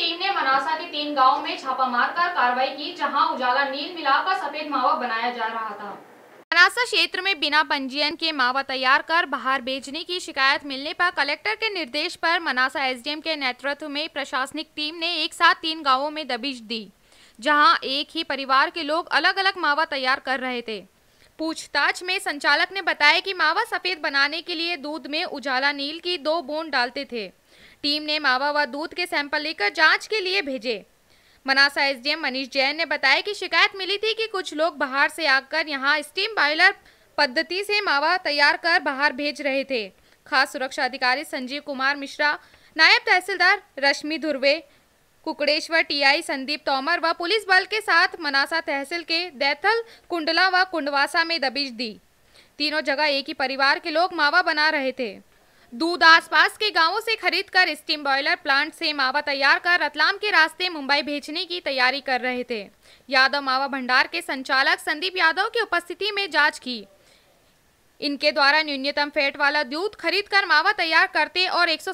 team ने मनासा के तीन गाँव में छापा मारकर कार्रवाई की जहाँ उजाला नील कर सफेद मावा बनाया जा रहा था मनासा क्षेत्र में बिना पंजीयन के मावा तैयार कर बाहर बेचने की शिकायत मिलने पर कलेक्टर के निर्देश पर मनासा एसडीएम के नेतृत्व में प्रशासनिक टीम ने एक साथ तीन गांवों में दबिश दी जहां एक ही परिवार के लोग अलग अलग मावा तैयार कर रहे थे पूछताछ में संचालक ने बताया कि मावा सफ़ेद बनाने के लिए दूध में उजाला नील की दो बोन डालते थे टीम ने मावा व दूध के सैंपल लेकर जांच के लिए भेजे मनासा एसडीएम मनीष जैन ने बताया कि शिकायत मिली थी कि कुछ लोग बाहर से आकर यहां स्टीम बॉयलर पद्धति से मावा तैयार कर बाहर भेज रहे थे खास सुरक्षा अधिकारी संजीव कुमार मिश्रा नायब तहसीलदार रश्मि धुर्वे कुकड़ेश्वर टीआई संदीप तोमर व पुलिस बल के साथ मनासा तहसील के दैथल कुंडला व कुंडवासा में दबिश दी तीनों जगह एक ही परिवार के लोग मावा बना रहे थे दूध आसपास के गांवों से खरीदकर स्टीम बॉयलर प्लांट से मावा तैयार कर रतलाम के रास्ते मुंबई भेजने की तैयारी कर रहे थे यादव मावा भंडार के संचालक संदीप यादव की उपस्थिति में जांच की इनके द्वारा न्यूनतम फैट वाला दूध खरीद कर मावा तैयार करते और एक सौ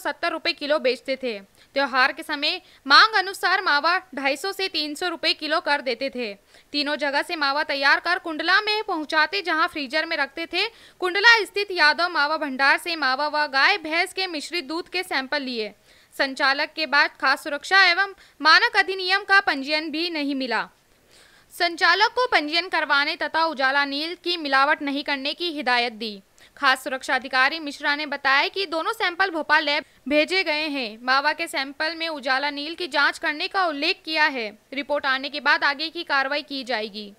किलो बेचते थे त्यौहार के समय मांग अनुसार मावा 250 से 300 रुपए किलो कर देते थे तीनों जगह से मावा तैयार कर कुंडला में पहुंचाते जहां फ्रीजर में रखते थे कुंडला स्थित यादव मावा भंडार से मावा व गाय भैंस के मिश्रित दूध के सैंपल लिए संचालक के बाद खास सुरक्षा एवं मानक अधिनियम का पंजीयन भी नहीं मिला संचालक को पंजीयन करवाने तथा उजाला नील की मिलावट नहीं करने की हिदायत दी खास सुरक्षा अधिकारी मिश्रा ने बताया कि दोनों सैंपल भोपाल लैब भेजे गए हैं बाबा के सैंपल में उजाला नील की जांच करने का उल्लेख किया है रिपोर्ट आने के बाद आगे की कार्रवाई की जाएगी